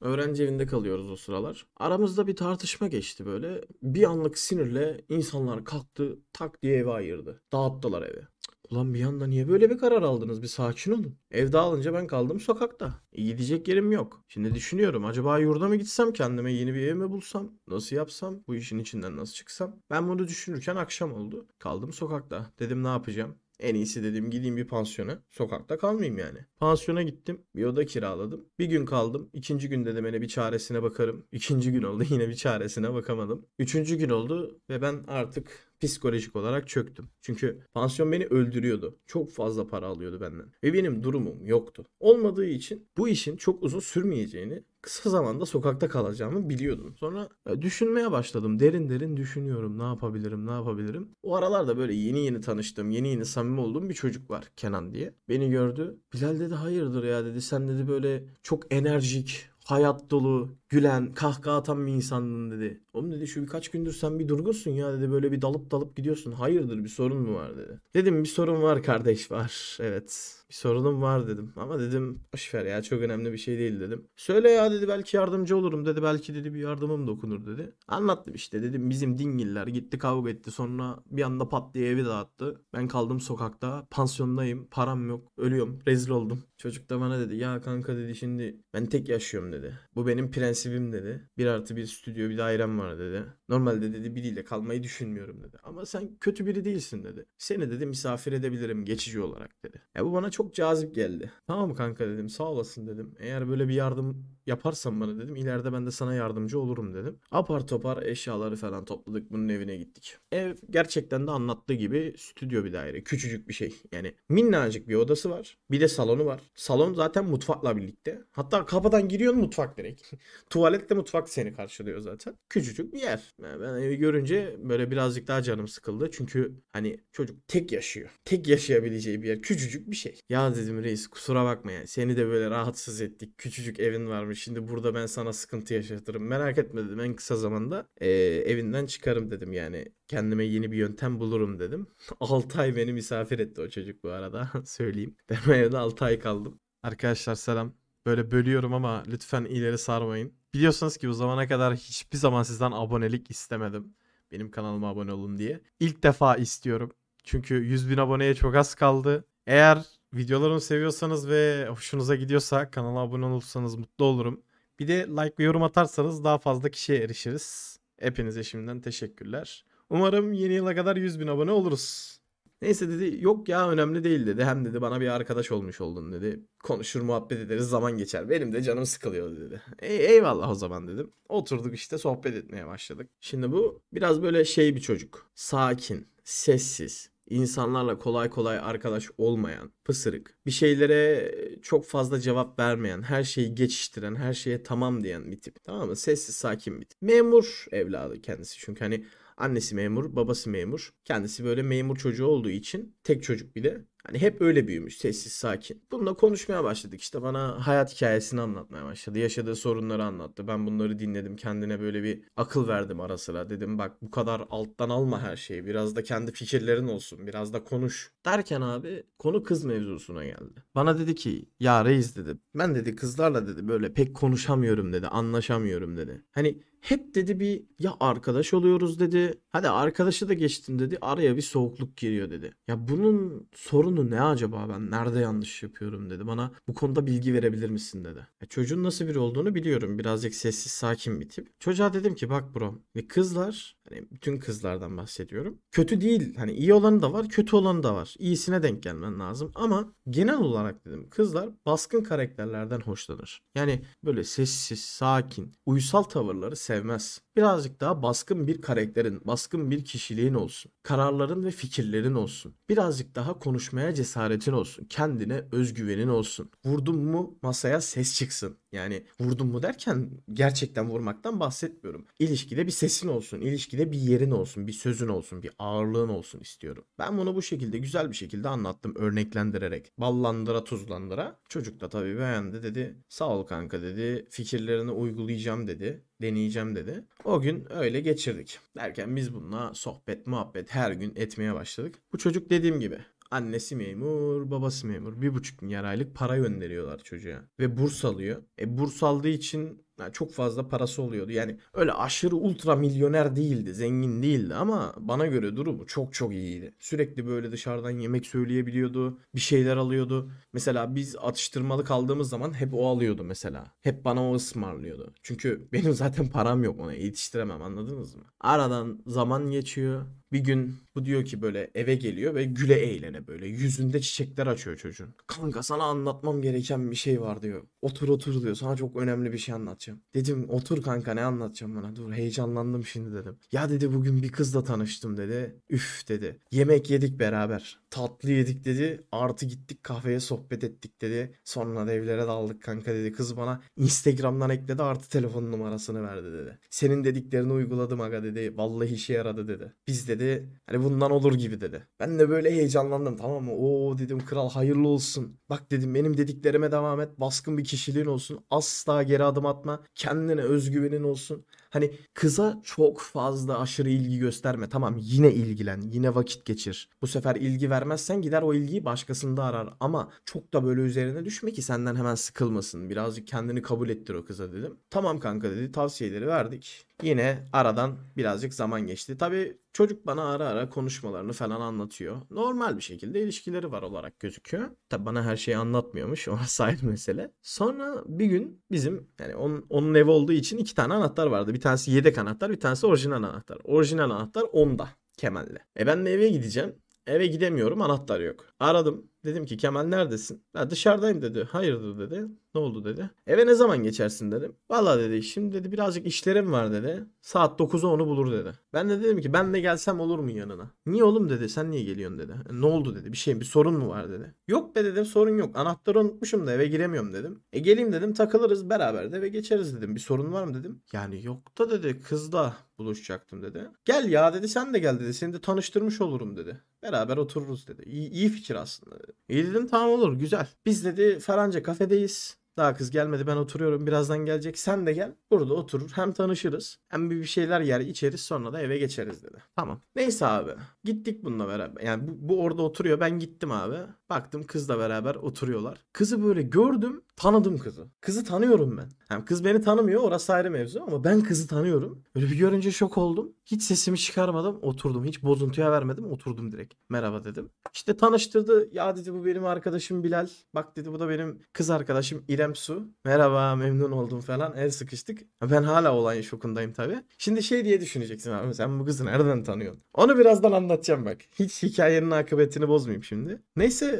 Öğrenci evinde kalıyoruz o sıralar. Aramızda bir tartışma geçti böyle. Bir anlık sinirle insanlar kalktı tak diye eve ayırdı. Dağıttılar evi. Ulan bir anda niye böyle bir karar aldınız? Bir sakin olun. Evde alınca ben kaldım sokakta. E, gidecek yerim yok. Şimdi düşünüyorum acaba yurda mı gitsem kendime yeni bir ev mi bulsam? Nasıl yapsam? Bu işin içinden nasıl çıksam? Ben bunu düşünürken akşam oldu. Kaldım sokakta. Dedim ne yapacağım? En iyisi dedim gideyim bir pansiyona. Sokakta kalmayayım yani. Pansiyona gittim. Bir oda kiraladım. Bir gün kaldım. İkinci gün dedim hele bir çaresine bakarım. İkinci gün oldu yine bir çaresine bakamadım. Üçüncü gün oldu ve ben artık psikolojik olarak çöktüm. Çünkü pansiyon beni öldürüyordu. Çok fazla para alıyordu benden. Ve benim durumum yoktu. Olmadığı için bu işin çok uzun sürmeyeceğini kısa zamanda sokakta kalacağımı biliyordum. Sonra e, düşünmeye başladım. Derin derin düşünüyorum. Ne yapabilirim, ne yapabilirim. O aralarda böyle yeni yeni tanıştığım, yeni yeni samimi olduğum bir çocuk var Kenan diye. Beni gördü. Bilal dedi hayırdır ya dedi. Sen dedi böyle çok enerjik, hayat dolu, gülen, kahkaha atan bir insandın dedi. Oğlum dedi şu birkaç gündür sen bir durgunsun ya dedi böyle bir dalıp dalıp gidiyorsun. Hayırdır bir sorun mu var dedi. Dedim bir sorun var kardeş var. Evet bir sorunum var dedim. Ama dedim boşver ya çok önemli bir şey değil dedim. Söyle ya dedi belki yardımcı olurum dedi. Belki dedi bir yardımım dokunur dedi. Anlattım işte dedim bizim dingiller gitti kavga etti. Sonra bir anda pat diye evi dağıttı. Ben kaldım sokakta pansiyondayım param yok ölüyorum rezil oldum. Çocuk da bana dedi ya kanka dedi şimdi ben tek yaşıyorum dedi. Bu benim prens nasibim dedi. Bir artı bir stüdyo bir dairem var dedi. Normalde dedi biriyle kalmayı düşünmüyorum dedi. Ama sen kötü biri değilsin dedi. Seni dedi misafir edebilirim geçici olarak dedi. Ya bu bana çok cazip geldi. Tamam kanka dedim sağ olasın dedim. Eğer böyle bir yardım yaparsan bana dedim ileride ben de sana yardımcı olurum dedim. Apar topar eşyaları falan topladık bunun evine gittik. Ev gerçekten de anlattığı gibi stüdyo bir daire. Küçücük bir şey. Yani minnacık bir odası var. Bir de salonu var. Salon zaten mutfakla birlikte. Hatta kapıdan giriyorsun mutfak direkt. Tuvaletle mutfak seni karşılıyor zaten. Küçücük bir yer. Yani ben evi görünce böyle birazcık daha canım sıkıldı. Çünkü hani çocuk tek yaşıyor. Tek yaşayabileceği bir yer. Küçücük bir şey. Ya dedim reis kusura bakma yani. Seni de böyle rahatsız ettik. Küçücük evin varmış. Şimdi burada ben sana sıkıntı yaşatırım. Merak etme dedim. En kısa zamanda e, evinden çıkarım dedim yani. Kendime yeni bir yöntem bulurum dedim. 6 ay beni misafir etti o çocuk bu arada. Söyleyeyim. Ben evde 6 ay kaldım. Arkadaşlar selam. Böyle bölüyorum ama lütfen ileri sarmayın. Biliyorsunuz ki bu zamana kadar hiçbir zaman sizden abonelik istemedim. Benim kanalıma abone olun diye. İlk defa istiyorum. Çünkü 100 bin aboneye çok az kaldı. Eğer videolarımı seviyorsanız ve hoşunuza gidiyorsa kanala abone olursanız mutlu olurum. Bir de like ve yorum atarsanız daha fazla kişiye erişiriz. Hepinize şimdiden teşekkürler. Umarım yeni yıla kadar 100 bin abone oluruz. Neyse dedi yok ya önemli değil dedi. Hem dedi bana bir arkadaş olmuş oldun dedi. Konuşur muhabbet ederiz zaman geçer. Benim de canım sıkılıyor dedi. E, eyvallah o zaman dedim. Oturduk işte sohbet etmeye başladık. Şimdi bu biraz böyle şey bir çocuk. Sakin, sessiz, insanlarla kolay kolay arkadaş olmayan, pısırık, bir şeylere çok fazla cevap vermeyen, her şeyi geçiştiren, her şeye tamam diyen bir tip. Tamam mı? Sessiz sakin bir tip. Memur evladı kendisi çünkü hani Annesi memur, babası memur. Kendisi böyle memur çocuğu olduğu için tek çocuk bir de. Hani hep öyle büyümüş, sessiz, sakin. Bununla konuşmaya başladık. İşte bana hayat hikayesini anlatmaya başladı. Yaşadığı sorunları anlattı. Ben bunları dinledim. Kendine böyle bir akıl verdim ara sıra. Dedim bak bu kadar alttan alma her şeyi. Biraz da kendi fikirlerin olsun. Biraz da konuş. Derken abi konu kız mevzusuna geldi. Bana dedi ki ya reis dedi. Ben dedi kızlarla dedi böyle pek konuşamıyorum dedi. Anlaşamıyorum dedi. Hani hep dedi bir ya arkadaş oluyoruz dedi Hadi arkadaşı da geçtim dedi. Araya bir soğukluk giriyor dedi. Ya bunun sorunu ne acaba ben nerede yanlış yapıyorum dedi. Bana bu konuda bilgi verebilir misin dedi. Ya çocuğun nasıl biri olduğunu biliyorum. Birazcık sessiz sakin bir tip. Çocuğa dedim ki bak bro kızlar Hani bütün kızlardan bahsediyorum. Kötü değil. Hani iyi olanı da var, kötü olanı da var. İyisine denk gelmen lazım ama genel olarak dedim kızlar baskın karakterlerden hoşlanır. Yani böyle sessiz, sakin, uysal tavırları sevmez. Birazcık daha baskın bir karakterin, baskın bir kişiliğin olsun. Kararların ve fikirlerin olsun. Birazcık daha konuşmaya cesaretin olsun. Kendine özgüvenin olsun. Vurdum mu masaya ses çıksın. Yani vurdum mu derken gerçekten vurmaktan bahsetmiyorum. İlişkide bir sesin olsun. İlişkide ilişkide bir yerin olsun, bir sözün olsun, bir ağırlığın olsun istiyorum. Ben bunu bu şekilde güzel bir şekilde anlattım örneklendirerek. Ballandıra tuzlandıra. Çocuk da tabii beğendi dedi. Sağ ol kanka dedi. Fikirlerini uygulayacağım dedi deneyeceğim dedi. O gün öyle geçirdik. Derken biz bununla sohbet muhabbet her gün etmeye başladık. Bu çocuk dediğim gibi annesi memur, babası memur. Bir buçuk milyar aylık para gönderiyorlar çocuğa. Ve burs alıyor. E burs aldığı için çok fazla parası oluyordu. Yani öyle aşırı ultra milyoner değildi, zengin değildi ama bana göre durumu çok çok iyiydi. Sürekli böyle dışarıdan yemek söyleyebiliyordu, bir şeyler alıyordu. Mesela biz atıştırmalı kaldığımız zaman hep o alıyordu mesela. Hep bana o ısmarlıyordu. Çünkü benim zaten param yok ona yetiştiremem anladınız mı? Aradan zaman geçiyor. Bir gün bu diyor ki böyle eve geliyor ve güle eğlene böyle yüzünde çiçekler açıyor çocuğun. Kanka sana anlatmam gereken bir şey var diyor. Otur otur diyor sana çok önemli bir şey anlatacağım. Dedim otur kanka ne anlatacağım bana dur heyecanlandım şimdi dedim. Ya dedi bugün bir kızla tanıştım dedi. Üf dedi. Yemek yedik beraber tatlı yedik dedi. Artı gittik kafeye sohbet ettik dedi. Sonra da evlere daldık kanka dedi. Kız bana Instagram'dan ekledi artı telefon numarasını verdi dedi. Senin dediklerini uyguladım aga dedi. Vallahi işe yaradı dedi. Biz dedi hani bundan olur gibi dedi. Ben de böyle heyecanlandım tamam mı? Oo dedim kral hayırlı olsun. Bak dedim benim dediklerime devam et. Baskın bir kişiliğin olsun. Asla geri adım atma. Kendine özgüvenin olsun. Hani kıza çok fazla aşırı ilgi gösterme. Tamam yine ilgilen, yine vakit geçir. Bu sefer ilgi vermezsen gider o ilgiyi başkasında arar. Ama çok da böyle üzerine düşme ki senden hemen sıkılmasın. Birazcık kendini kabul ettir o kıza dedim. Tamam kanka dedi tavsiyeleri verdik. Yine aradan birazcık zaman geçti. Tabii çocuk bana ara ara konuşmalarını falan anlatıyor. Normal bir şekilde ilişkileri var olarak gözüküyor. Tabii bana her şeyi anlatmıyormuş. ona sahip mesele. Sonra bir gün bizim yani onun, onun evi olduğu için iki tane anahtar vardı. Bir tanesi yedek anahtar bir tanesi orijinal anahtar. Orijinal anahtar onda Kemal'le. E ben de eve gideceğim. Eve gidemiyorum anahtar yok. Aradım Dedim ki Kemal neredesin? Ya dışarıdayım dedi. Hayırdır dedi. Ne oldu dedi. Eve ne zaman geçersin dedim. Valla dedi şimdi dedi birazcık işlerim var dedi. Saat 9'a onu bulur dedi. Ben de dedim ki ben de gelsem olur mu yanına? Niye oğlum dedi sen niye geliyorsun dedi. E, ne oldu dedi bir şey bir sorun mu var dedi. Yok be dedim sorun yok. Anahtarı unutmuşum da eve giremiyorum dedim. E geleyim dedim takılırız beraber de eve geçeriz dedim. Bir sorun var mı dedim. Yani yok da dedi kız da buluşacaktım dedi. Gel ya dedi sen de gel dedi seni de tanıştırmış olurum dedi. Beraber otururuz dedi. İyi, iyi fikir aslında dedi. İyi dedim tamam olur güzel. Biz dedi Feranca kafedeyiz. Daha kız gelmedi ben oturuyorum birazdan gelecek sen de gel burada oturur hem tanışırız hem bir şeyler yer içeriz sonra da eve geçeriz dedi. Tamam neyse abi gittik bununla beraber yani bu, bu orada oturuyor ben gittim abi Baktım kızla beraber oturuyorlar. Kızı böyle gördüm tanıdım kızı. Kızı tanıyorum ben. Hem kız beni tanımıyor orası ayrı mevzu ama ben kızı tanıyorum. Böyle bir görünce şok oldum. Hiç sesimi çıkarmadım oturdum. Hiç bozuntuya vermedim oturdum direkt. Merhaba dedim. İşte tanıştırdı. Ya dedi bu benim arkadaşım Bilal. Bak dedi bu da benim kız arkadaşım İrem Su. Merhaba memnun oldum falan. El sıkıştık. Ben hala olay şokundayım tabii. Şimdi şey diye düşüneceksin abi sen bu kızı nereden tanıyorsun? Onu birazdan anlatacağım bak. Hiç hikayenin akıbetini bozmayayım şimdi. Neyse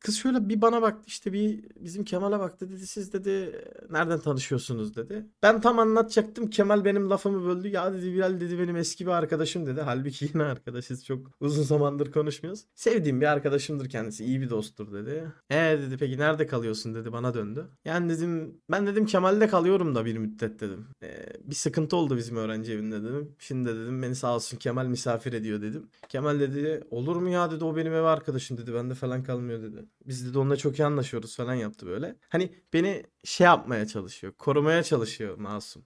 Kız şöyle bir bana baktı işte bir bizim Kemal'e baktı dedi siz dedi nereden tanışıyorsunuz dedi. Ben tam anlatacaktım Kemal benim lafımı böldü ya dedi Bilal dedi benim eski bir arkadaşım dedi. Halbuki yine arkadaşız çok uzun zamandır konuşmuyoruz. Sevdiğim bir arkadaşımdır kendisi iyi bir dosttur dedi. e dedi peki nerede kalıyorsun dedi bana döndü. Yani dedim ben dedim Kemal'de kalıyorum da bir müddet dedim. Ee, bir sıkıntı oldu bizim öğrenci evinde dedim. Şimdi de dedim beni sağ olsun Kemal misafir ediyor dedim. Kemal dedi olur mu ya dedi o benim ev arkadaşım dedi bende falan kalmıyor dedi. Biz de onunla çok iyi anlaşıyoruz falan yaptı böyle. Hani beni şey yapmaya çalışıyor. Korumaya çalışıyor masum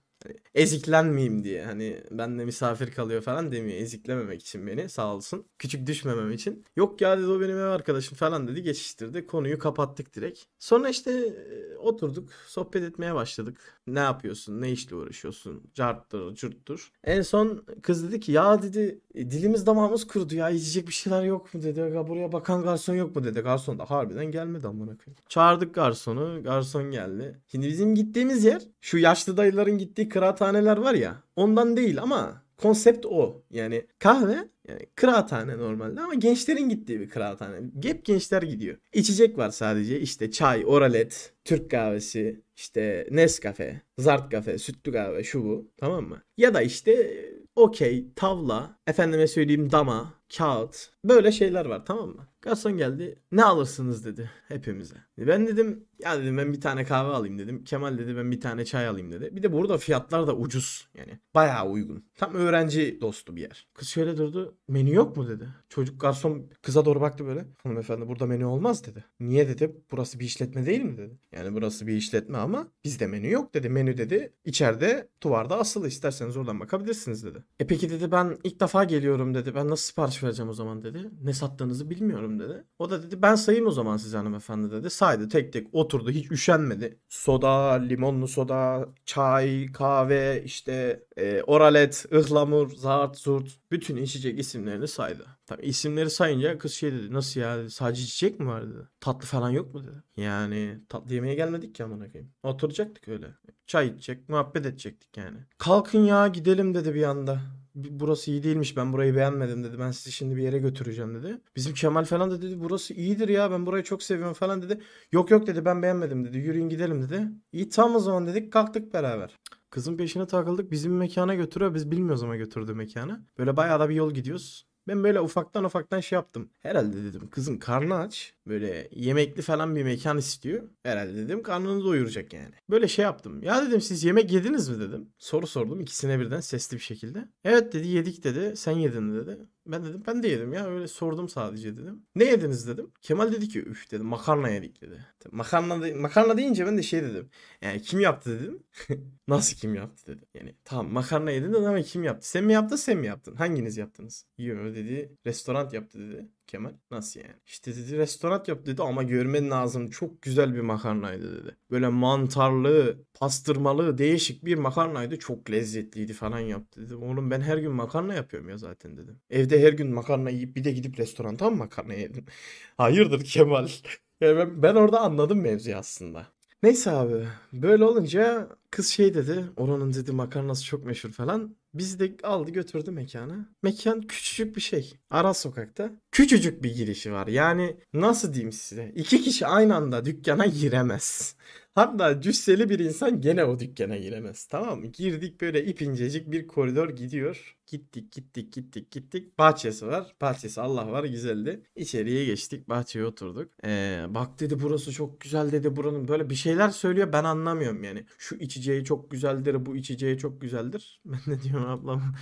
eziklenmeyeyim diye hani ben de misafir kalıyor falan demiyor eziklememek için beni sağ olsun küçük düşmemem için yok ya dedi o benim ev arkadaşım falan dedi geçiştirdi konuyu kapattık direkt sonra işte e, oturduk sohbet etmeye başladık ne yapıyorsun ne işle uğraşıyorsun carttır curttur en son kız dedi ki ya dedi e, dilimiz damağımız kurudu ya içecek bir şeyler yok mu dedi ya buraya bakan garson yok mu dedi garson da harbiden gelmedi amına koyayım çağırdık garsonu garson geldi şimdi bizim gittiğimiz yer şu yaşlı dayıların gittiği kıraathaneler var ya ondan değil ama konsept o. Yani kahve yani kıraathane normalde ama gençlerin gittiği bir kıraathane. Hep gençler gidiyor. İçecek var sadece işte çay, oralet, Türk kahvesi, işte Nescafe, Zart kafe, sütlü kahve şu bu tamam mı? Ya da işte okey, tavla, efendime söyleyeyim dama, kağıt böyle şeyler var tamam mı? Garson geldi ne alırsınız dedi hepimize. Ben dedim ya dedim ben bir tane kahve alayım dedim. Kemal dedi ben bir tane çay alayım dedi. Bir de burada fiyatlar da ucuz yani. Bayağı uygun. Tam öğrenci dostu bir yer. Kız şöyle durdu. Menü yok mu dedi. Çocuk garson kıza doğru baktı böyle. Hanımefendi burada menü olmaz dedi. Niye dedi. Burası bir işletme değil mi dedi. Yani burası bir işletme ama bizde menü yok dedi. Menü dedi içeride duvarda asılı isterseniz oradan bakabilirsiniz dedi. E peki dedi ben ilk defa geliyorum dedi. Ben nasıl sipariş vereceğim o zaman dedi. Ne sattığınızı bilmiyorum dedi. O da dedi ben sayayım o zaman size hanımefendi dedi. Saydı tek tek o oturdu hiç üşenmedi. Soda, limonlu soda, çay, kahve, işte e, oralet, ıhlamur, zart, zurt bütün içecek isimlerini saydı. Tabii isimleri sayınca kız şey dedi nasıl ya dedi, sadece içecek mi vardı Tatlı falan yok mu dedi. Yani tatlı yemeye gelmedik ki amına koyayım. Oturacaktık öyle. Çay içecek, muhabbet edecektik yani. Kalkın ya gidelim dedi bir anda burası iyi değilmiş ben burayı beğenmedim dedi. Ben sizi şimdi bir yere götüreceğim dedi. Bizim Kemal falan da dedi burası iyidir ya ben burayı çok seviyorum falan dedi. Yok yok dedi ben beğenmedim dedi. Yürüyün gidelim dedi. İyi tam o zaman dedik kalktık beraber. Kızın peşine takıldık. Bizim mekana götürüyor. Biz bilmiyoruz ama götürdü mekana. Böyle bayağı da bir yol gidiyoruz. Ben böyle ufaktan ufaktan şey yaptım. Herhalde dedim kızın karnı aç. Böyle yemekli falan bir mekan istiyor. Herhalde dedim karnını doyuracak yani. Böyle şey yaptım. Ya dedim siz yemek yediniz mi dedim. Soru sordum ikisine birden sesli bir şekilde. Evet dedi yedik dedi. Sen yedin dedi. Ben dedim ben de yedim ya öyle sordum sadece dedim. Ne yediniz dedim. Kemal dedi ki üf dedim. makarna yedik dedi. Makarna, de, makarna deyince ben de şey dedim. Yani kim yaptı dedim. Nasıl kim yaptı dedi. Yani tamam makarna yedin de ama kim yaptı? Sen mi yaptın sen mi yaptın? Hanginiz yaptınız? Yiyor dedi. Restoran yaptı dedi. Kemal nasıl yani? İşte dedi restoran yap dedi ama görmen lazım çok güzel bir makarnaydı dedi. Böyle mantarlı, pastırmalı değişik bir makarnaydı çok lezzetliydi falan yaptı dedi. Oğlum ben her gün makarna yapıyorum ya zaten dedim. Evde her gün makarna yiyip bir de gidip restoranda mı makarna yedim? Hayırdır Kemal? Yani ben, ben orada anladım mevzuyu aslında. Neyse abi böyle olunca kız şey dedi oranın dedi makarnası çok meşhur falan. Bizi de aldı götürdü mekana. Mekan küçücük bir şey. Ara sokakta küçücük bir girişi var. Yani nasıl diyeyim size? İki kişi aynı anda dükkana giremez. Hatta cüsseli bir insan gene o dükkana giremez. Tamam mı? Girdik böyle ipincecik bir koridor gidiyor. Gittik gittik gittik gittik. Bahçesi var. Bahçesi Allah var güzeldi. İçeriye geçtik. Bahçeye oturduk. Ee, bak dedi burası çok güzel dedi buranın. Böyle bir şeyler söylüyor ben anlamıyorum yani. Şu içeceği çok güzeldir bu içeceği çok güzeldir. Ben de diyorum ablam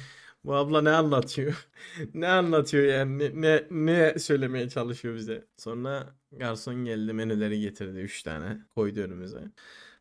bu abla ne anlatıyor? ne anlatıyor yani? Ne, ne, ne söylemeye çalışıyor bize? Sonra garson geldi menüleri getirdi 3 tane. Koydu önümüze.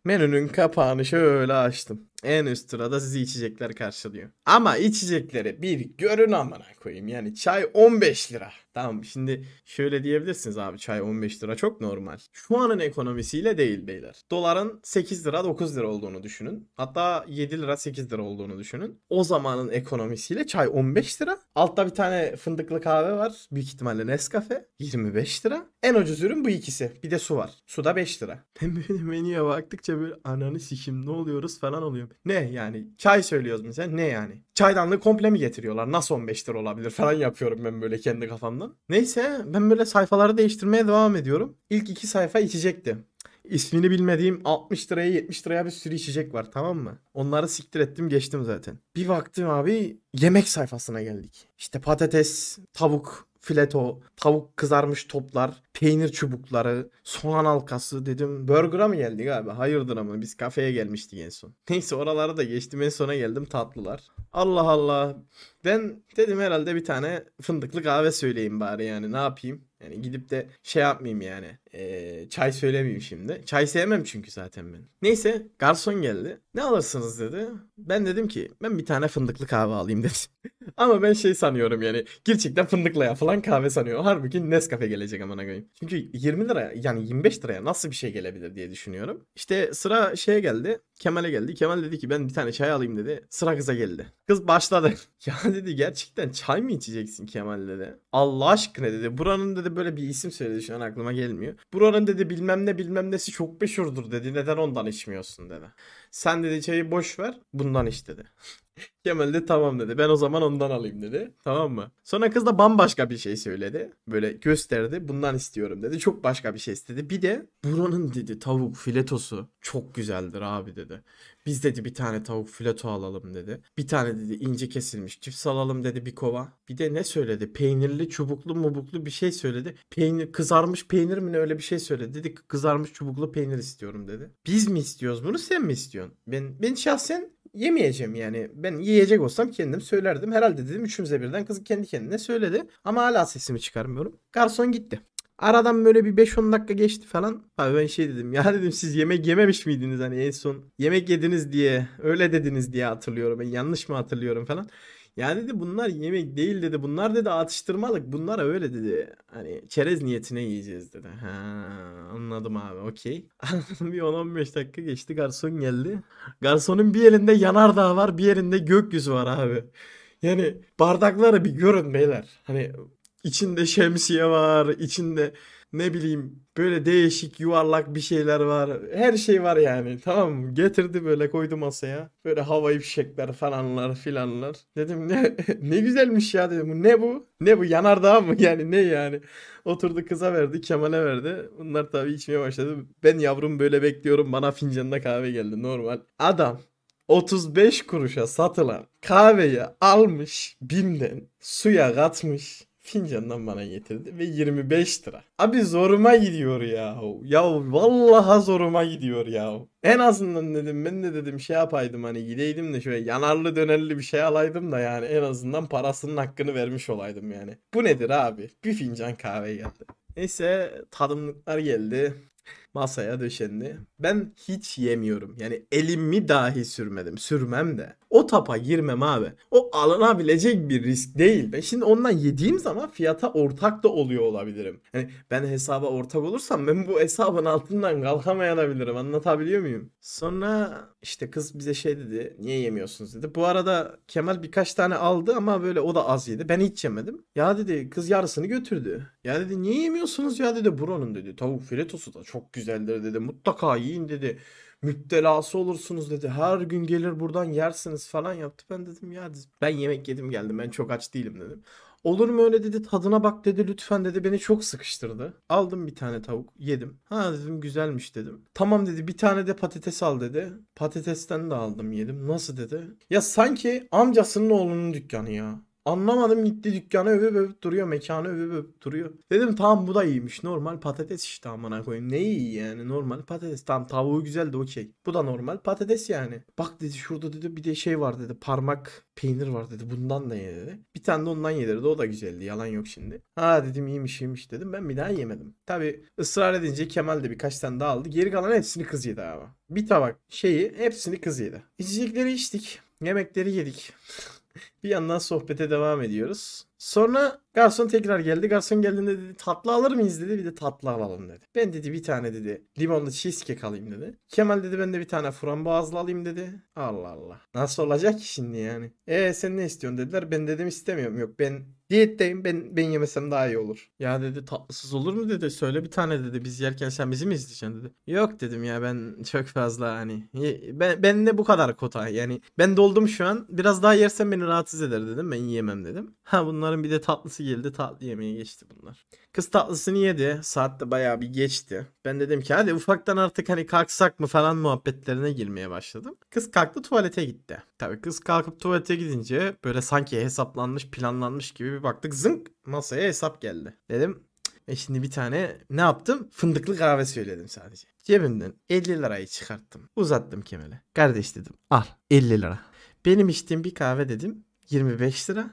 Menünün kapağını şöyle açtım. En üst sırada sizi içecekler karşılıyor. Ama içecekleri bir görün amına koyayım. Yani çay 15 lira. Tamam şimdi şöyle diyebilirsiniz abi çay 15 lira çok normal. Şu anın ekonomisiyle değil beyler. Doların 8 lira 9 lira olduğunu düşünün. Hatta 7 lira 8 lira olduğunu düşünün. O zamanın ekonomisiyle çay 15 lira. Altta bir tane fındıklı kahve var. Büyük ihtimalle Nescafe. 25 lira. En ucuz ürün bu ikisi. Bir de su var. Su da 5 lira. Ben böyle menüye baktıkça böyle ananı sikim ne oluyoruz falan oluyor. Ne yani? Çay söylüyoruz mesela. Ne yani? Çaydanlığı komple mi getiriyorlar? Nasıl 15 lira olabilir falan yapıyorum ben böyle kendi kafamdan. Neyse ben böyle sayfaları değiştirmeye devam ediyorum. İlk iki sayfa içecekti ismini bilmediğim 60 liraya 70 liraya bir sürü içecek var tamam mı? Onları siktir ettim geçtim zaten. Bir baktım abi yemek sayfasına geldik. İşte patates, tavuk, fileto, tavuk kızarmış toplar, peynir çubukları, soğan halkası dedim. Burger'a mı geldik abi? Hayırdır ama biz kafeye gelmiştik en son. Neyse oraları da geçtim en sona geldim tatlılar. Allah Allah. Ben dedim herhalde bir tane fındıklı kahve söyleyeyim bari yani ne yapayım? Yani gidip de şey yapmayayım yani. Ee, çay söylemeyeyim şimdi. Çay sevmem çünkü zaten ben. Neyse garson geldi. Ne alırsınız dedi. Ben dedim ki ben bir tane fındıklı kahve alayım dedim. ama ben şey sanıyorum yani. Gerçekten fındıkla yapılan kahve sanıyorum. Halbuki Nescafe gelecek amına koyayım koyayım. Çünkü 20 lira yani 25 liraya nasıl bir şey gelebilir diye düşünüyorum. İşte sıra şeye geldi. Kemal'e geldi. Kemal dedi ki ben bir tane çay alayım dedi. Sıra kıza geldi. Kız başladı. ya dedi gerçekten çay mı içeceksin Kemal dedi. Allah aşkına dedi. Buranın dedi böyle bir isim söyledi şu an aklıma gelmiyor. Buranın dedi bilmem ne bilmem nesi çok meşhurdur dedi. Neden ondan içmiyorsun dedi. Sen dedi çayı boş ver bundan iç dedi. Kemal de tamam dedi. Ben o zaman ondan alayım dedi. Tamam mı? Sonra kız da bambaşka bir şey söyledi. Böyle gösterdi. Bundan istiyorum dedi. Çok başka bir şey istedi. Bir de buranın dedi tavuk filetosu çok güzeldir abi dedi. Biz dedi bir tane tavuk fileto alalım dedi. Bir tane dedi ince kesilmiş çift alalım dedi bir kova. Bir de ne söyledi? Peynirli çubuklu mubuklu bir şey söyledi. Peynir kızarmış peynir mi ne öyle bir şey söyledi. Dedi kızarmış çubuklu peynir istiyorum dedi. Biz mi istiyoruz bunu sen mi istiyorsun? Ben, ben şahsen yemeyeceğim yani. Ben yiyecek olsam kendim söylerdim. Herhalde dedim üçümüze birden kız kendi kendine söyledi. Ama hala sesimi çıkarmıyorum. Garson gitti. Aradan böyle bir 5-10 dakika geçti falan. Abi ben şey dedim ya dedim siz yemek yememiş miydiniz hani en son yemek yediniz diye öyle dediniz diye hatırlıyorum. Ben yanlış mı hatırlıyorum falan. Yani dedi bunlar yemek değil dedi. Bunlar dedi atıştırmalık. Bunlar öyle dedi. Hani çerez niyetine yiyeceğiz dedi. Ha, anladım abi okey. bir 10-15 dakika geçti garson geldi. Garsonun bir elinde yanardağ var bir elinde gökyüzü var abi. Yani bardakları bir görün beyler. Hani içinde şemsiye var, içinde ne bileyim böyle değişik yuvarlak bir şeyler var. Her şey var yani tamam mı? Getirdi böyle koydu masaya. Böyle havai fişekler falanlar filanlar. Dedim ne, ne güzelmiş ya dedim. ne bu? Ne bu yanardağ mı? Yani ne yani? Oturdu kıza verdi Kemal'e verdi. Bunlar tabii içmeye başladı. Ben yavrum böyle bekliyorum bana fincanda kahve geldi normal. Adam 35 kuruşa satılan kahveyi almış binden suya katmış fincandan bana getirdi ve 25 lira. Abi zoruma gidiyor ya. Ya vallaha zoruma gidiyor ya. En azından dedim ben de dedim şey yapaydım hani gideydim de şöyle yanarlı dönerli bir şey alaydım da yani en azından parasının hakkını vermiş olaydım yani. Bu nedir abi? Bir fincan kahve geldi. Neyse tadımlıklar geldi. Masaya döşenli. Ben hiç yemiyorum. Yani elimi dahi sürmedim. Sürmem de. O tapa girmem abi. O alınabilecek bir risk değil. Ben şimdi ondan yediğim zaman fiyata ortak da oluyor olabilirim. Yani ben hesaba ortak olursam ben bu hesabın altından kalkamayabilirim. Anlatabiliyor muyum? Sonra işte kız bize şey dedi. Niye yemiyorsunuz dedi. Bu arada Kemal birkaç tane aldı ama böyle o da az yedi. Ben hiç yemedim. Ya dedi kız yarısını götürdü. Ya dedi niye yemiyorsunuz ya dedi. Buranın dedi. Tavuk filetosu da çok güzeldir dedi. Mutlaka yiyin dedi. Müptelası olursunuz dedi. Her gün gelir buradan yersiniz falan yaptı. Ben dedim ya ben yemek yedim geldim. Ben çok aç değilim dedim. Olur mu öyle dedi tadına bak dedi lütfen dedi beni çok sıkıştırdı. Aldım bir tane tavuk yedim. Ha dedim güzelmiş dedim. Tamam dedi bir tane de patates al dedi. Patatesten de aldım yedim. Nasıl dedi? Ya sanki amcasının oğlunun dükkanı ya. Anlamadım gitti dükkanı övüp övüp duruyor. Mekanı övüp övüp duruyor. Dedim tamam bu da iyiymiş. Normal patates işte amına koyayım. Ne iyi yani normal patates. Tamam tavuğu güzel de okey. Bu da normal patates yani. Bak dedi şurada dedi bir de şey var dedi. Parmak peynir var dedi. Bundan da ye dedi. Bir tane de ondan yedirdi. O da güzeldi. Yalan yok şimdi. Ha dedim iyiymiş iyiymiş dedim. Ben bir daha yemedim. Tabi ısrar edince Kemal de birkaç tane daha aldı. Geri kalan hepsini kız yedi abi. Bir tabak şeyi hepsini kız yedi. İçecekleri içtik. Yemekleri yedik. Bir yandan sohbete devam ediyoruz. Sonra garson tekrar geldi. Garson geldiğinde dedi tatlı alır mıyız dedi. Bir de tatlı alalım dedi. Ben dedi bir tane dedi limonlu cheesecake alayım dedi. Kemal dedi ben de bir tane frambuazlı alayım dedi. Allah Allah. Nasıl olacak ki şimdi yani? E sen ne istiyorsun dediler. Ben dedim istemiyorum. Yok ben diyetteyim. Ben ben yemesem daha iyi olur. Ya dedi tatlısız olur mu dedi. Söyle bir tane dedi. Biz yerken sen bizi mi izleyeceksin dedi. Yok dedim ya ben çok fazla hani ben, ben de bu kadar kota yani ben doldum şu an. Biraz daha yersen beni rahatsız rahatsız dedim. Ben yiyemem dedim. Ha bunların bir de tatlısı geldi. Tatlı yemeye geçti bunlar. Kız tatlısını yedi. saat de bayağı bir geçti. Ben dedim ki hadi ufaktan artık hani kalksak mı falan muhabbetlerine girmeye başladım. Kız kalktı tuvalete gitti. Tabii kız kalkıp tuvalete gidince böyle sanki hesaplanmış planlanmış gibi bir baktık zınk masaya hesap geldi. Dedim e şimdi bir tane ne yaptım? Fındıklı kahve söyledim sadece. Cebimden 50 lirayı çıkarttım. Uzattım Kemal'e. Kardeş dedim al 50 lira. Benim içtiğim bir kahve dedim 25 lira.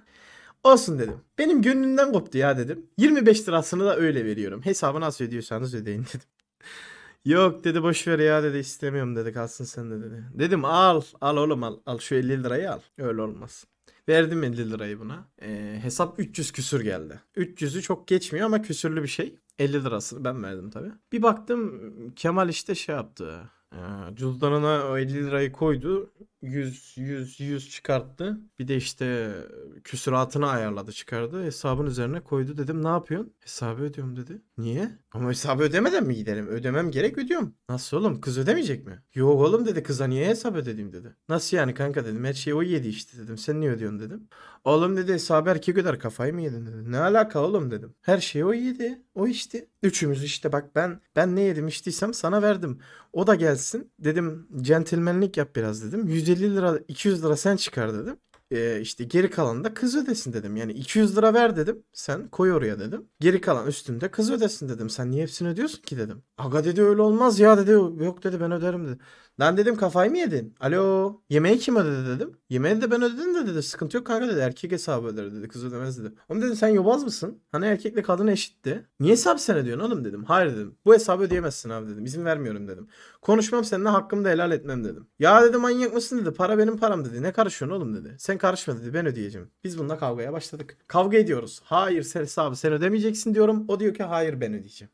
Olsun dedim. Benim gönlümden koptu ya dedim. 25 lirasını da öyle veriyorum. Hesabı nasıl ödüyorsanız ödeyin dedim. Yok dedi boş ver ya dedi istemiyorum dedi kalsın sen de dedi. Dedim al al oğlum al al şu 50 lirayı al öyle olmaz. Verdim 50 lirayı buna. E, hesap 300 küsür geldi. 300'ü çok geçmiyor ama küsürlü bir şey. 50 lirasını ben verdim tabi. Bir baktım Kemal işte şey yaptı. Ee, cüzdanına o 50 lirayı koydu. 100 100 100 çıkarttı. Bir de işte küsuratını ayarladı çıkardı. Hesabın üzerine koydu dedim. Ne yapıyorsun? Hesabı ödüyorum dedi. Niye? Ama hesabı ödemeden mi giderim? Ödemem gerek ödüyorum. Nasıl oğlum? Kız ödemeyecek mi? Yok oğlum dedi. Kıza niye hesap ödedim dedi. Nasıl yani kanka dedim. Her şeyi o yedi işte dedim. Sen niye ödüyorsun dedim. Oğlum dedi hesabı erkek öder kafayı mı yedin dedi. Ne alaka oğlum dedim. Her şeyi o yedi. O içti. Üçümüz işte bak ben ben ne yedim içtiysem sana verdim. O da gelsin. Dedim centilmenlik yap biraz dedim. 100 150 lira 200 lira sen çıkar dedim. Ee, işte geri kalan da kız ödesin dedim. Yani 200 lira ver dedim. Sen koy oraya dedim. Geri kalan üstümde kız ödesin dedim. Sen niye hepsini ödüyorsun ki dedim. Aga dedi öyle olmaz ya dedi. Yok dedi ben öderim dedi. Lan dedim kafayı mı yedin? Alo. Yemeği kim ödedi dedim. Yemeği de ben ödedim de dedi. Sıkıntı yok kanka dedi. Erkek hesabı öder dedi. Kız ödemez dedi. Oğlum dedim sen yobaz mısın? Hani erkekle kadın eşitti. Niye hesap sen ediyorsun oğlum dedim. Hayır dedim. Bu hesabı ödeyemezsin abi dedim. İzin vermiyorum dedim. Konuşmam seninle hakkımı da helal etmem dedim. Ya dedim manyak mısın dedi. Para benim param dedi. Ne karışıyorsun oğlum dedi. Sen karışma dedi. Ben ödeyeceğim. Biz bununla kavgaya başladık. Kavga ediyoruz. Hayır sen hesabı sen ödemeyeceksin diyorum. O diyor ki hayır ben ödeyeceğim.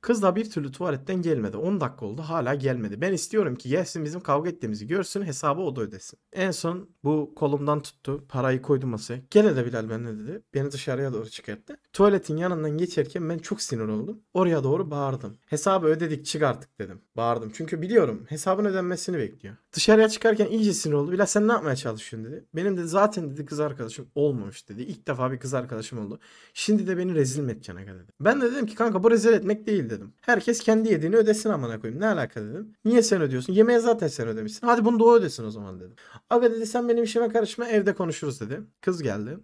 Kız da bir türlü tuvaletten gelmedi. 10 dakika oldu hala gelmedi. Ben istiyorum ki gelsin bizim kavga ettiğimizi görsün hesabı o da ödesin. En son bu kolumdan tuttu. Parayı koydu masaya. Gel hele Bilal benimle dedi. Beni dışarıya doğru çıkarttı. Tuvaletin yanından geçerken ben çok sinir oldum. Oraya doğru bağırdım. Hesabı ödedik çık artık dedim. Bağırdım. Çünkü biliyorum hesabın ödenmesini bekliyor. Dışarıya çıkarken iyice sinir oldu. Bilal sen ne yapmaya çalışıyorsun dedi. Benim de zaten dedi kız arkadaşım olmamış dedi. İlk defa bir kız arkadaşım oldu. Şimdi de beni rezil mi edeceksin dedi. Ben de dedim ki kanka bu rezil etmek değil dedim. Herkes kendi yediğini ödesin amına koyayım. Ne alaka dedim. Niye sen ödüyorsun? Yemeğe zaten sen ödemişsin. Hadi bunu da o ödesin o zaman dedim. Aga dedi sen benim işime karışma evde konuşuruz dedi. Kız geldi.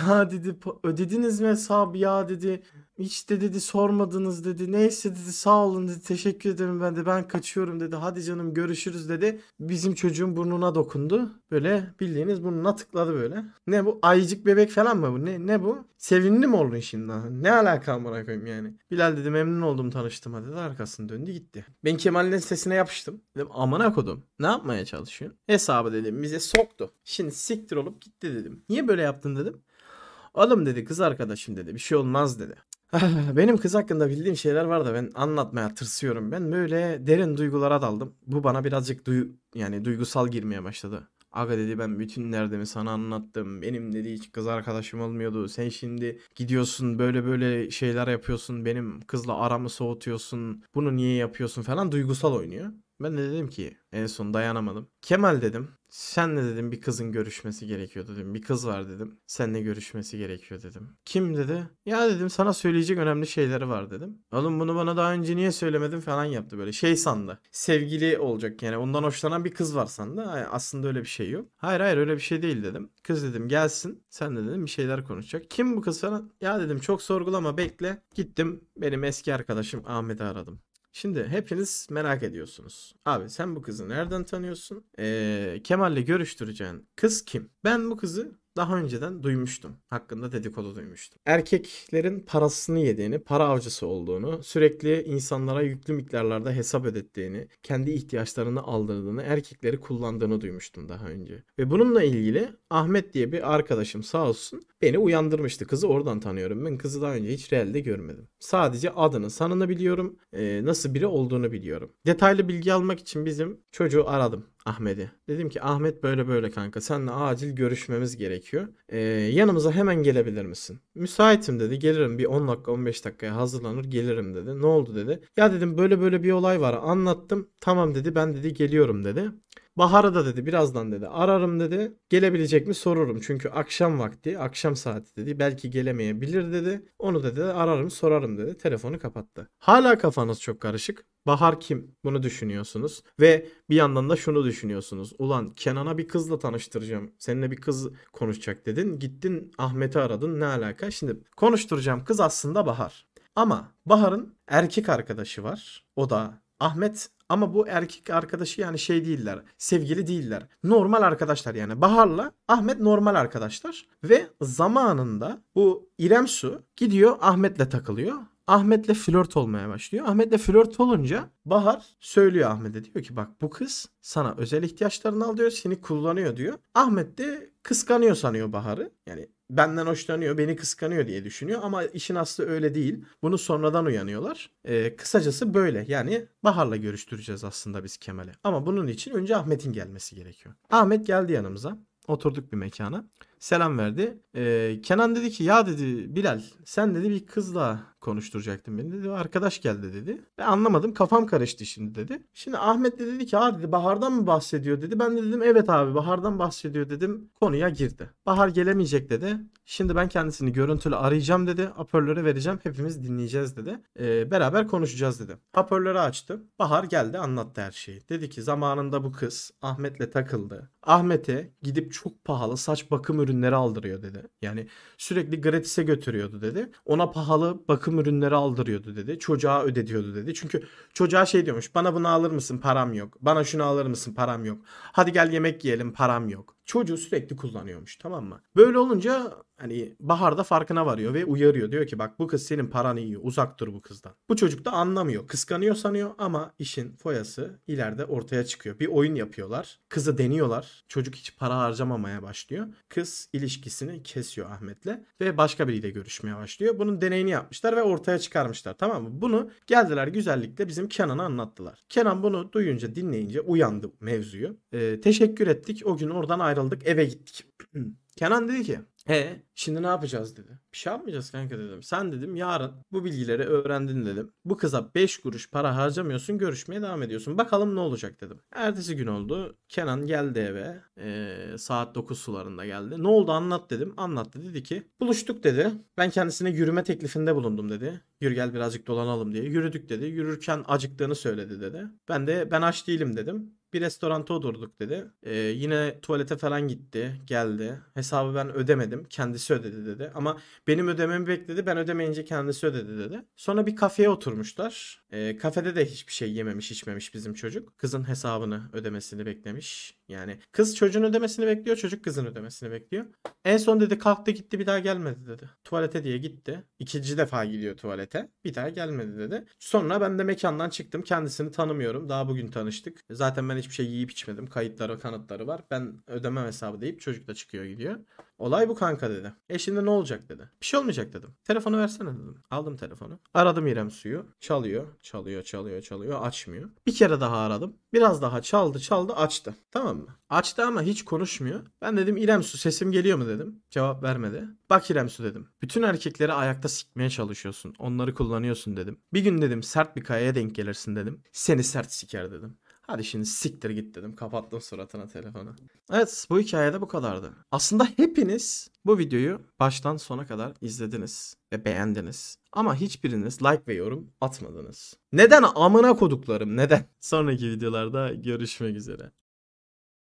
Ya dedi ödediniz mi hesabı ya dedi. Hiç de dedi sormadınız dedi. Neyse dedi sağ olun dedi. Teşekkür ederim ben de ben kaçıyorum dedi. Hadi canım görüşürüz dedi. Bizim çocuğun burnuna dokundu. Böyle bildiğiniz burnuna tıkladı böyle. Ne bu ayıcık bebek falan mı bu? Ne, ne bu? Sevinli mi oldun şimdi? Ne alakam bırakayım yani? Bilal dedi memnun oldum tanıştığıma dedi. Arkasını döndü gitti. Ben Kemal'in sesine yapıştım. Dedim amına kodum. Ne yapmaya çalışıyorsun? Hesabı dedim bize soktu. Şimdi siktir olup gitti dedim. Niye böyle yaptın dedim. Oğlum dedi kız arkadaşım dedi bir şey olmaz dedi. Benim kız hakkında bildiğim şeyler var da ben anlatmaya tırsıyorum. Ben böyle derin duygulara daldım. Bu bana birazcık duy yani duygusal girmeye başladı. Aga dedi ben bütün derdimi sana anlattım. Benim dedi hiç kız arkadaşım olmuyordu. Sen şimdi gidiyorsun böyle böyle şeyler yapıyorsun. Benim kızla aramı soğutuyorsun. Bunu niye yapıyorsun falan duygusal oynuyor. Ben de dedim ki en son dayanamadım. Kemal dedim. Sen ne dedim bir kızın görüşmesi gerekiyor dedim. Bir kız var dedim. Seninle görüşmesi gerekiyor dedim. Kim dedi? Ya dedim sana söyleyecek önemli şeyleri var dedim. Oğlum bunu bana daha önce niye söylemedin falan yaptı böyle. Şey sandı. Sevgili olacak yani ondan hoşlanan bir kız var sandı. Aslında öyle bir şey yok. Hayır hayır öyle bir şey değil dedim. Kız dedim gelsin. Sen de dedim bir şeyler konuşacak. Kim bu kız falan? Ya dedim çok sorgulama bekle. Gittim benim eski arkadaşım Ahmet'i aradım. Şimdi hepiniz merak ediyorsunuz. Abi sen bu kızı nereden tanıyorsun? Ee, Kemal'le görüştüreceğin kız kim? Ben bu kızı daha önceden duymuştum. Hakkında dedikodu duymuştum. Erkeklerin parasını yediğini, para avcısı olduğunu, sürekli insanlara yüklü miktarlarda hesap ödettiğini, kendi ihtiyaçlarını aldırdığını, erkekleri kullandığını duymuştum daha önce. Ve bununla ilgili Ahmet diye bir arkadaşım sağ olsun beni uyandırmıştı. Kızı oradan tanıyorum. Ben kızı daha önce hiç realde görmedim. Sadece adını, sanını biliyorum. E, nasıl biri olduğunu biliyorum. Detaylı bilgi almak için bizim çocuğu aradım. Ahmet'i. Dedim ki Ahmet böyle böyle kanka senle acil görüşmemiz gerekiyor. Ee, yanımıza hemen gelebilir misin? Müsaitim dedi gelirim bir 10 dakika 15 dakikaya hazırlanır gelirim dedi. Ne oldu dedi. Ya dedim böyle böyle bir olay var anlattım. Tamam dedi ben dedi geliyorum dedi. Bahar'a da dedi birazdan dedi ararım dedi. Gelebilecek mi sorurum çünkü akşam vakti akşam saati dedi. Belki gelemeyebilir dedi. Onu dedi ararım sorarım dedi. Telefonu kapattı. Hala kafanız çok karışık. Bahar kim? Bunu düşünüyorsunuz. Ve bir yandan da şunu düşünüyorsunuz. Ulan Kenan'a bir kızla tanıştıracağım. Seninle bir kız konuşacak dedin. Gittin Ahmet'i aradın. Ne alaka? Şimdi konuşturacağım kız aslında Bahar. Ama Bahar'ın erkek arkadaşı var. O da Ahmet ama bu erkek arkadaşı yani şey değiller. Sevgili değiller. Normal arkadaşlar yani. Bahar'la Ahmet normal arkadaşlar. Ve zamanında bu İrem Su gidiyor Ahmet'le takılıyor. Ahmet'le flört olmaya başlıyor. Ahmet'le flört olunca Bahar söylüyor Ahmet'e diyor ki bak bu kız sana özel ihtiyaçlarını al diyor seni kullanıyor diyor. Ahmet de kıskanıyor sanıyor Bahar'ı. Yani benden hoşlanıyor, beni kıskanıyor diye düşünüyor ama işin aslı öyle değil. Bunu sonradan uyanıyorlar. E, kısacası böyle yani Bahar'la görüştüreceğiz aslında biz Kemal'i. Ama bunun için önce Ahmet'in gelmesi gerekiyor. Ahmet geldi yanımıza. Oturduk bir mekana selam verdi. Ee, Kenan dedi ki ya dedi Bilal sen dedi bir kızla konuşturacaktın beni dedi. Arkadaş geldi dedi. Ben anlamadım kafam karıştı şimdi dedi. Şimdi Ahmet de dedi ki abi dedi Bahar'dan mı bahsediyor dedi. Ben de dedim evet abi Bahar'dan bahsediyor dedim. Konuya girdi. Bahar gelemeyecek dedi. Şimdi ben kendisini görüntülü arayacağım dedi. Hoparlörü vereceğim hepimiz dinleyeceğiz dedi. Ee, beraber konuşacağız dedi. Hoparlörü açtı. Bahar geldi anlattı her şeyi. Dedi ki zamanında bu kız Ahmet'le takıldı. Ahmet'e gidip çok pahalı saç bakım ürünü ürünleri aldırıyor dedi. Yani sürekli gratis'e götürüyordu dedi. Ona pahalı bakım ürünleri aldırıyordu dedi. Çocuğa ödediyordu dedi. Çünkü çocuğa şey diyormuş. Bana bunu alır mısın? Param yok. Bana şunu alır mısın? Param yok. Hadi gel yemek yiyelim. Param yok çocuğu sürekli kullanıyormuş tamam mı? Böyle olunca hani baharda farkına varıyor ve uyarıyor. Diyor ki bak bu kız senin paranı yiyor uzak dur bu kızdan. Bu çocuk da anlamıyor kıskanıyor sanıyor ama işin foyası ileride ortaya çıkıyor. Bir oyun yapıyorlar kızı deniyorlar çocuk hiç para harcamamaya başlıyor. Kız ilişkisini kesiyor Ahmet'le ve başka biriyle görüşmeye başlıyor. Bunun deneyini yapmışlar ve ortaya çıkarmışlar tamam mı? Bunu geldiler güzellikle bizim Kenan'a anlattılar. Kenan bunu duyunca dinleyince uyandı mevzuyu. Ee, teşekkür ettik o gün oradan ayrıldık ayrıldık eve gittik. Kenan dedi ki e şimdi ne yapacağız dedi. Bir şey yapmayacağız kanka dedim. Sen dedim yarın bu bilgileri öğrendin dedim. Bu kıza 5 kuruş para harcamıyorsun görüşmeye devam ediyorsun. Bakalım ne olacak dedim. Ertesi gün oldu. Kenan geldi eve. E, saat 9 sularında geldi. Ne oldu anlat dedim. Anlattı dedi ki buluştuk dedi. Ben kendisine yürüme teklifinde bulundum dedi. Yürü gel birazcık dolanalım diye. Yürüdük dedi. Yürürken acıktığını söyledi dedi. Ben de ben aç değilim dedim bir restoranta oturduk dedi. Ee, yine tuvalete falan gitti, geldi. Hesabı ben ödemedim, kendisi ödedi dedi. Ama benim ödememi bekledi, ben ödemeyince kendisi ödedi dedi. Sonra bir kafeye oturmuşlar. Ee, kafede de hiçbir şey yememiş, içmemiş bizim çocuk. Kızın hesabını ödemesini beklemiş. Yani kız çocuğun ödemesini bekliyor, çocuk kızın ödemesini bekliyor. En son dedi kalktı gitti bir daha gelmedi dedi. Tuvalete diye gitti. İkinci defa gidiyor tuvalete. Bir daha gelmedi dedi. Sonra ben de mekandan çıktım. Kendisini tanımıyorum. Daha bugün tanıştık. Zaten ben hiçbir şey yiyip içmedim. Kayıtları, kanıtları var. Ben ödemem hesabı deyip çocuk da çıkıyor gidiyor. Olay bu kanka dedi. E şimdi ne olacak dedi. Bir şey olmayacak dedim. Telefonu versene dedim. Aldım telefonu. Aradım İrem Suyu. Çalıyor. Çalıyor, çalıyor, çalıyor. Açmıyor. Bir kere daha aradım. Biraz daha çaldı, çaldı, açtı. Tamam mı? Açtı ama hiç konuşmuyor. Ben dedim İrem Su sesim geliyor mu dedim. Cevap vermedi. Bak İrem Su dedim. Bütün erkekleri ayakta sikmeye çalışıyorsun. Onları kullanıyorsun dedim. Bir gün dedim sert bir kayaya denk gelirsin dedim. Seni sert siker dedim. Hadi şimdi siktir git dedim. Kapattım suratına telefonu. Evet bu hikayede bu kadardı. Aslında hepiniz bu videoyu baştan sona kadar izlediniz ve beğendiniz. Ama hiçbiriniz like ve yorum atmadınız. Neden amına koduklarım neden? Sonraki videolarda görüşmek üzere.